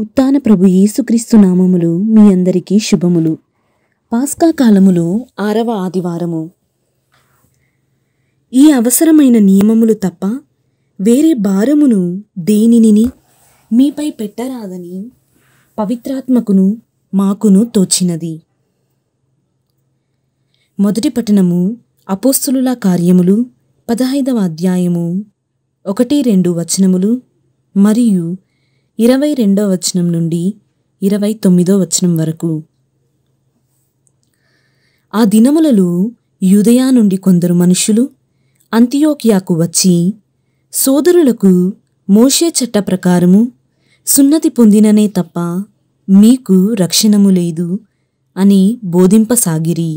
ఉత్తాన ప్రభు యేసుక్రీస్తు నామములు మీ అందరికీ శుభములు పాస్కా కాలములో ఆరవ ఆదివారము ఈ అవసరమైన నియమములు తప్ప వేరే భారమును దేనిని మీపై పెట్టరాదని పవిత్రాత్మకును మాకును తోచినది మొదటి పట్టణము అపోస్తులుల కార్యములు పదహైదవ అధ్యాయము ఒకటి రెండు వచనములు మరియు ఇరవై రెండో వచనం నుండి ఇరవై తొమ్మిదో వచనం వరకు ఆ దినములలో యుదయా నుండి కొందరు మనుషులు అంతియోకియాకు వచ్చి సోదరులకు మోషే చట్ట ప్రకారము సున్నతి పొందిననే తప్ప మీకు రక్షణము లేదు అని బోధింపసాగిరి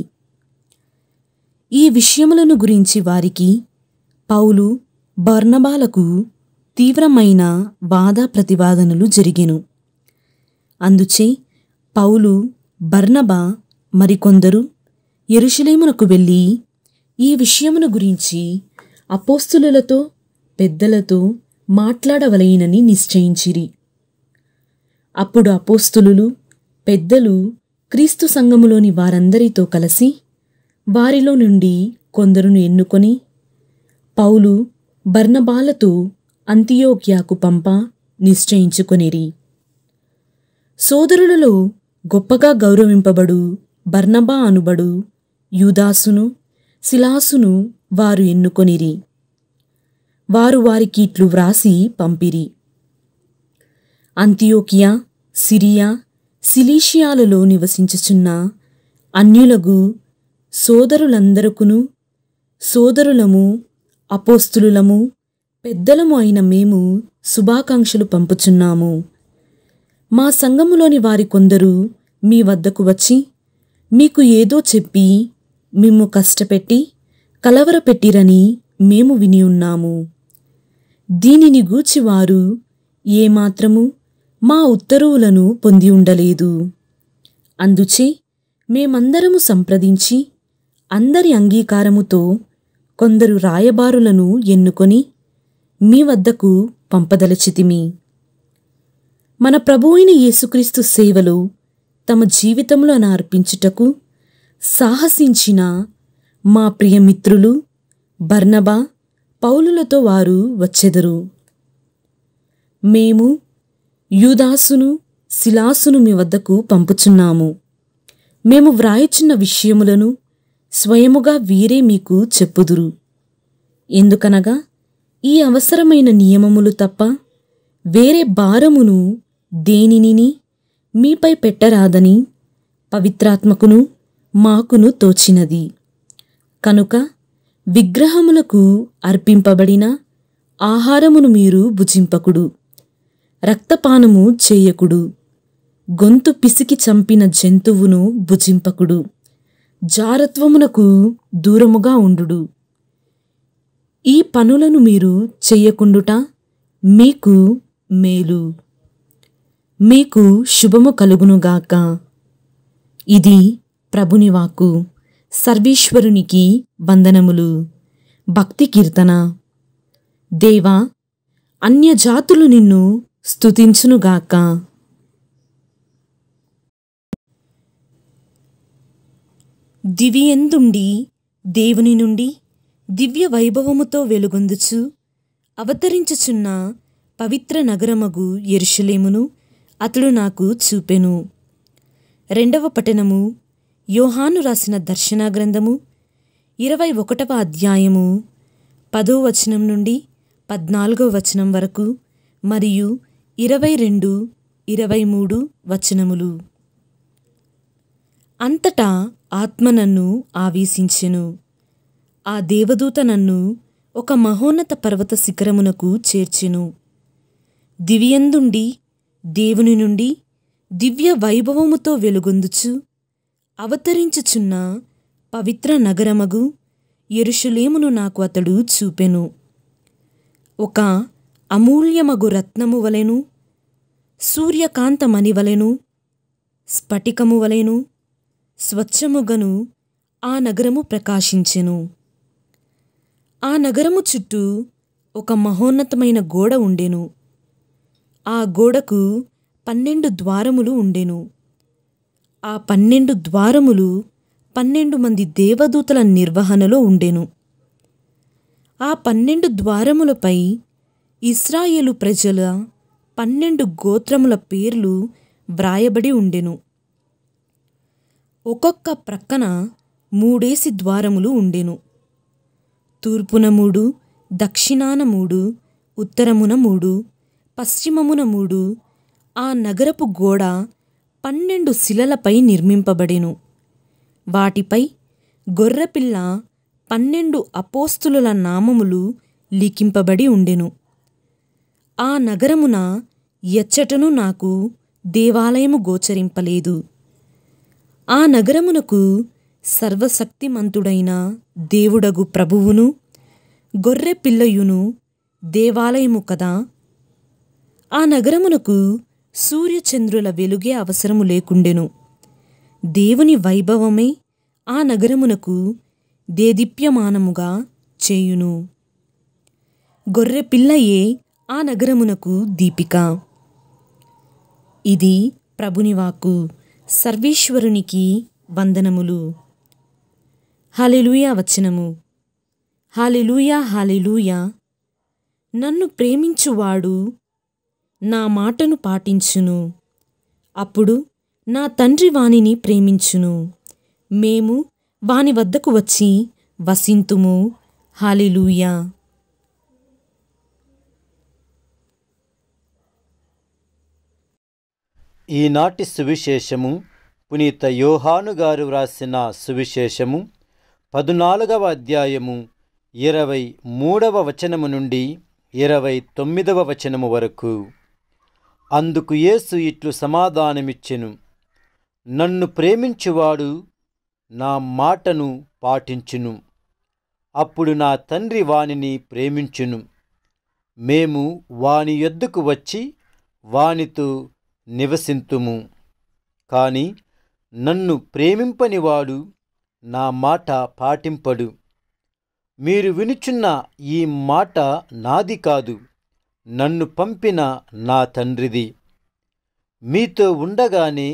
ఈ విషయములను గురించి వారికి పౌలు బర్ణబాలకు తీవ్రమైన వాద ప్రతివాదనలు జరిగెను అందుచే పౌలు బర్ణబ మరికొందరు ఎరుషులేమునకు వెళ్ళి ఈ విషయమును గురించి అపోస్తులతో పెద్దలతో మాట్లాడవలయనని నిశ్చయించిరి అప్పుడు అపోస్తులు పెద్దలు క్రీస్తు సంఘములోని వారందరితో కలిసి వారిలో నుండి కొందరును ఎన్నుకొని పౌలు బర్ణబాలతో అంతియోక్యాకు పంప నిశ్చయించుకొనిరి సోదరులలో గొప్పగా గౌరవింపబడు బర్నబా అనుబడు యూదాసును శిలాసును వారు ఎన్నుకొనిరి వారు వారికి ఇట్లు వ్రాసి పంపిరి అంతియోకియా సిరియా సిలీషియాలలో నివసించుచున్న అన్యులగు సోదరులందరకును సోదరులము అపోస్తులులము పెద్దలము అయిన మేము శుభాకాంక్షలు పంపుచున్నాము మా సంఘములోని వారి కొందరు మీ వద్దకు వచ్చి మీకు ఏదో చెప్పి మిమ్ము కష్టపెట్టి కలవరపెట్టిరని మేము విని ఉన్నాము దీనిని వారు ఏమాత్రము మా ఉత్తర్వులను పొంది ఉండలేదు అందుచే మేమందరము సంప్రదించి అందరి అంగీకారముతో కొందరు రాయబారులను ఎన్నుకొని మీ వద్దకు పంపదలచితిమి మన ప్రభు అయిన యేసుక్రీస్తు సేవలో తమ జీవితంలో అర్పించుటకు సాహసించిన మా ప్రియమిత్రులు బర్నబా పౌలులతో వారు వచ్చెదరు మేము యూదాసును శిలాసును మీ వద్దకు పంపుచున్నాము మేము వ్రాయిచున్న విషయములను స్వయముగా వీరే మీకు చెప్పుదురు ఎందుకనగా ఈ అవసరమైన నియమములు తప్ప వేరే భారమును దేనిని మీపై పెట్టరాదని పవిత్రాత్మకును మాకును తోచినది కనుక విగ్రహములకు అర్పింపబడిన ఆహారమును మీరు భుజింపకుడు రక్తపానము చేయకుడు గొంతు పిసికి చంపిన జంతువును భుజింపకుడు జారత్వమునకు దూరముగా ఉండుడు ఈ పనులను మీరు చెయ్యకుండుట మీకు మేలు మీకు శుభము కలుగునుగాక ఇది ప్రభుని వాక్కు సర్వేశ్వరునికి వందనములు భక్తి కీర్తన దేవా అన్యజాతులు నిన్ను స్తుతించునుగాక దివియందుండి దేవుని నుండి దివ్య వైభవముతో వెలుగొందుచు అవతరించుచున్న పవిత్ర నగరమగు ఎరుషులేమును అతడు నాకు చూపెను రెండవ పఠనము యోహాను రాసిన దర్శనా గ్రంథము ఇరవై ఒకటవ అధ్యాయము పదో వచనం నుండి పద్నాలుగో వచనం వరకు మరియు ఇరవై రెండు ఇరవై మూడు వచనములు అంతటా ఆత్మ నన్ను ఆవేశించెను ఆ దేవదూత నన్ను ఒక మహోన్నత పర్వత శిఖరమునకు చేర్చెను దివ్యందుండి దేవుని నుండి దివ్య వైభవముతో వెలుగొందుచు అవతరించుచున్న పవిత్ర నగరమగు ఎరుషులేమును నాకు అతడు చూపెను ఒక అమూల్యమగు రత్నము వలెను సూర్యకాంతమణి వలెను స్ఫటికము వలెను స్వచ్ఛముగను ఆ నగరము ప్రకాశించెను ఆ నగరము చుట్టూ ఒక మహోన్నతమైన గోడ ఉండెను ఆ గోడకు పన్నెండు ద్వారములు ఉండెను ఆ పన్నెండు ద్వారములు పన్నెండు మంది దేవదూతల నిర్వహణలో ఉండెను ఆ పన్నెండు ద్వారములపై ఇస్రాయేలు ప్రజల పన్నెండు గోత్రముల పేర్లు వ్రాయబడి ఉండెను ఒక్కొక్క ప్రక్కన మూడేసి ద్వారములు ఉండెను తూర్పున మూడు దక్షిణాన మూడు ఉత్తరమున మూడు పశ్చిమమున మూడు ఆ నగరపు గోడ పన్నెండు శిలలపై నిర్మింపబడెను వాటిపై గొర్రెపిల్ల పన్నెండు అపోస్తులుల నామములు లిఖింపబడి ఉండెను ఆ నగరమున ఎచ్చటను నాకు దేవాలయము గోచరింపలేదు ఆ నగరమునకు సర్వశక్తిమంతుడైన దేవుడగు ప్రభువును గొర్రె పిల్లయును దేవాలయము కదా ఆ నగరమునకు సూర్యచంద్రుల వెలుగే అవసరము లేకుండెను దేవుని వైభవమే ఆ నగరమునకు దేదీప్యమానముగా చేయును గొర్రె పిల్లయే ఆ నగరమునకు దీపిక ఇది ప్రభునివాకు సర్వేశ్వరునికి వందనములు హాలిలూయా వచనము హాలిలూయా హాలిలూయా నన్ను ప్రేమించువాడు నా మాటను పాటించును అప్పుడు నా తండ్రి వానిని ప్రేమించును మేము వాని వద్దకు వచ్చి వసింతుము హాలిలూయా ఈనాటి సువిశేషము పునీత యోహాను గారు వ్రాసిన సువిశేషము పదునాలుగవ అధ్యాయము ఇరవై మూడవ వచనము నుండి ఇరవై తొమ్మిదవ వచనము వరకు అందుకు యేసు ఇట్లు సమాధానమిచ్చెను నన్ను ప్రేమించువాడు నా మాటను పాటించును అప్పుడు నా తండ్రి వానిని ప్రేమించును మేము వాని ఎద్దుకు వచ్చి వానితో నివసింతుము కానీ నన్ను ప్రేమింపనివాడు నా మాట పాటింపడు మీరు వినుచున్న ఈ మాట నాది కాదు నన్ను పంపిన నా తండ్రిది మీతో ఉండగానే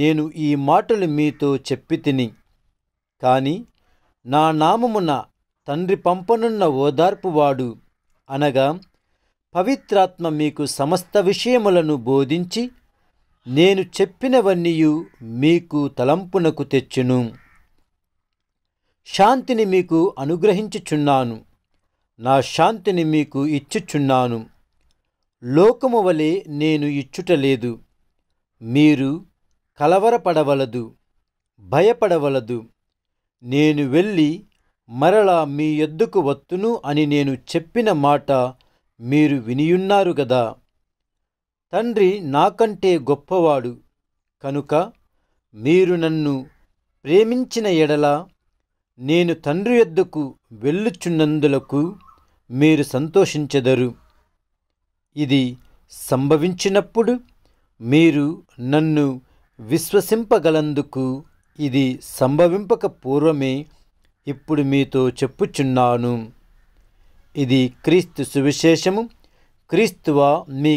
నేను ఈ మాటలు మీతో చెప్పి తిని కానీ నా నామమున తండ్రి పంపనున్న ఓదార్పువాడు అనగా పవిత్రాత్మ మీకు సమస్త విషయములను బోధించి నేను చెప్పినవన్నీయు మీకు తలంపునకు తెచ్చును శాంతిని మీకు అనుగ్రహించుచున్నాను నా శాంతిని మీకు ఇచ్చుచున్నాను లోకము వలె నేను ఇచ్చుటలేదు మీరు కలవరపడవలదు భయపడవలదు నేను వెళ్ళి మరలా మీ ఎద్దుకు వత్తును అని నేను చెప్పిన మాట మీరు వినియున్నారు గదా తండ్రి నాకంటే గొప్పవాడు కనుక మీరు నన్ను ప్రేమించిన ఎడల నేను తండ్రి ఎద్దుకు వెళ్ళుచున్నందులకు మీరు సంతోషించెదరు ఇది సంభవించినప్పుడు మీరు నన్ను విశ్వసింపగలందుకు ఇది సంభవింపక పూర్వమే ఇప్పుడు మీతో చెప్పుచున్నాను ఇది క్రీస్తు సువిశేషము క్రీస్తువా మీ